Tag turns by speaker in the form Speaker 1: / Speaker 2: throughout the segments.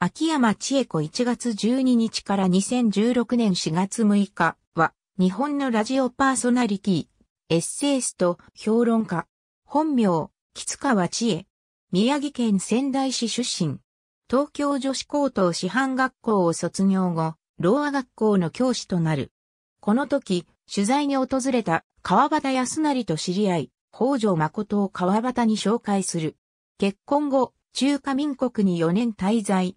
Speaker 1: 秋山千恵子1月12日から2016年4月6日は、日本のラジオパーソナリティ、エッセイスト、評論家、本名、吉川千恵、宮城県仙台市出身、東京女子高等師範学校を卒業後、老和学校の教師となる。この時、取材に訪れた川端康成と知り合い、北条誠を川端に紹介する。結婚後、中華民国に4年滞在、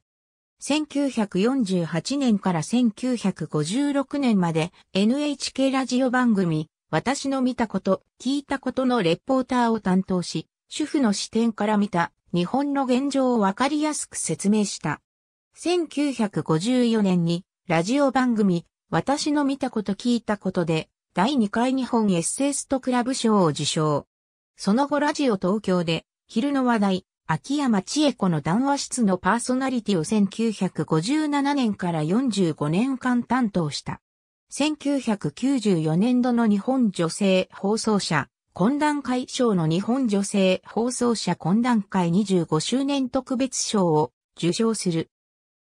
Speaker 1: 1948年から1956年まで NHK ラジオ番組、私の見たこと、聞いたことのレポーターを担当し、主婦の視点から見た日本の現状をわかりやすく説明した。1954年にラジオ番組、私の見たこと聞いたことで、第2回日本エッセイストクラブ賞を受賞。その後ラジオ東京で、昼の話題、秋山千恵子の談話室のパーソナリティを1957年から45年間担当した。1994年度の日本女性放送者、懇談会賞の日本女性放送者懇談会25周年特別賞を受賞する。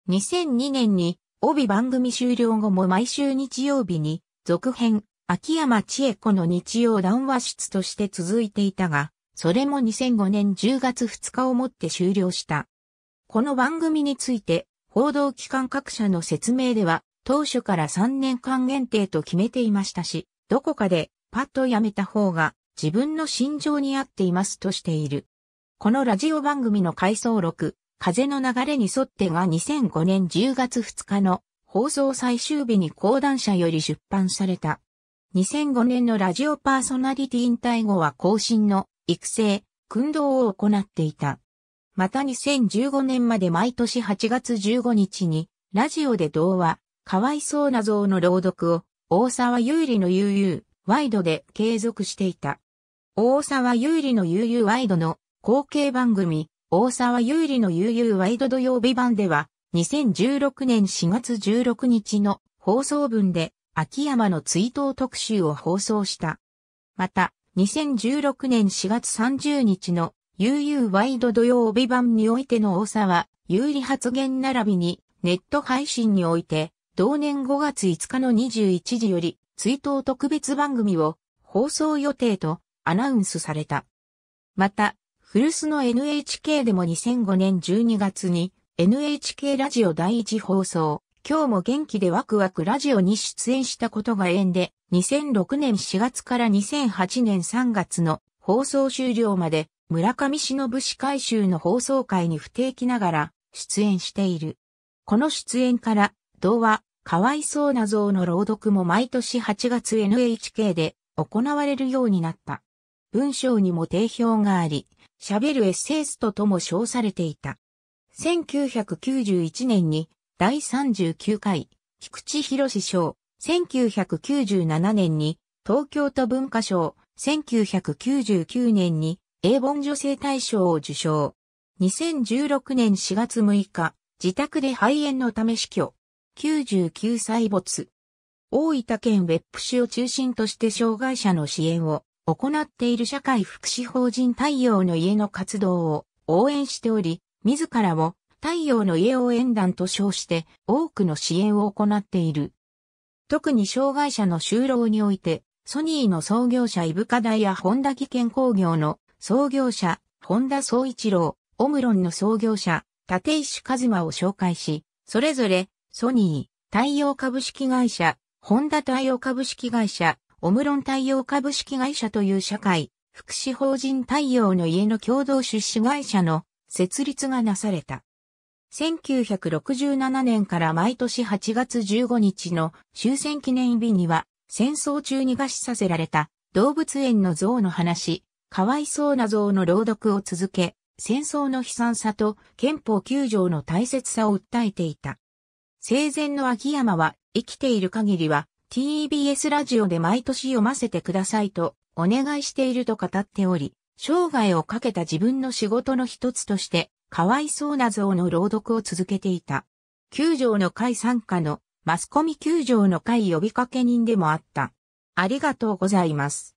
Speaker 1: 2002年に帯番組終了後も毎週日曜日に続編秋山千恵子の日曜談話室として続いていたが、それも2005年10月2日をもって終了した。この番組について、報道機関各社の説明では、当初から3年間限定と決めていましたし、どこかでパッとやめた方が自分の心情に合っていますとしている。このラジオ番組の回想録、風の流れに沿ってが2005年10月2日の放送最終日に講談社より出版された。2005年のラジオパーソナリティ引退後は更新の育成、訓導を行っていた。また2015年まで毎年8月15日に、ラジオで童話、かわいそうな像の朗読を、大沢優里の悠々、ワイドで継続していた。大沢優里の悠々ワイドの後継番組、大沢優里の悠々ワイド土曜日版では、2016年4月16日の放送分で、秋山の追悼特集を放送した。また、2016年4月30日の UU ワイド土曜日版においての大沢有利発言並びにネット配信において同年5月5日の21時より追悼特別番組を放送予定とアナウンスされた。また、古巣の NHK でも2005年12月に NHK ラジオ第一放送今日も元気でワクワクラジオに出演したことが縁で、2006年4月から2008年3月の放送終了まで、村上忍士回収の放送会に不定期ながら出演している。この出演から、童話、かわいそうな像の朗読も毎年8月 NHK で行われるようになった。文章にも定評があり、喋るエッセイストとも称されていた。1991年に第39回、菊池博賞、1997年に、東京都文化賞、1999年に、英文女性大賞を受賞。2016年4月6日、自宅で肺炎のため死去。99歳没。大分県別府市を中心として障害者の支援を行っている社会福祉法人太陽の家の活動を応援しており、自らを太陽の家応援団と称して多くの支援を行っている。特に障害者の就労において、ソニーの創業者イブカダやホンダ技研工業の創業者、ホンダ総一郎、オムロンの創業者、立石和馬を紹介し、それぞれ、ソニー、太陽株式会社、ホンダ太陽株式会社、オムロン太陽株式会社という社会、福祉法人太陽の家の共同出資会社の設立がなされた。1967年から毎年8月15日の終戦記念日には、戦争中に餓死させられた動物園の像の話、かわいそうな像の朗読を続け、戦争の悲惨さと憲法9条の大切さを訴えていた。生前の秋山は、生きている限りは TBS ラジオで毎年読ませてくださいとお願いしていると語っており、生涯をかけた自分の仕事の一つとしてかわいそうな像の朗読を続けていた。九条の会参加のマスコミ九条の会呼びかけ人でもあった。ありがとうございます。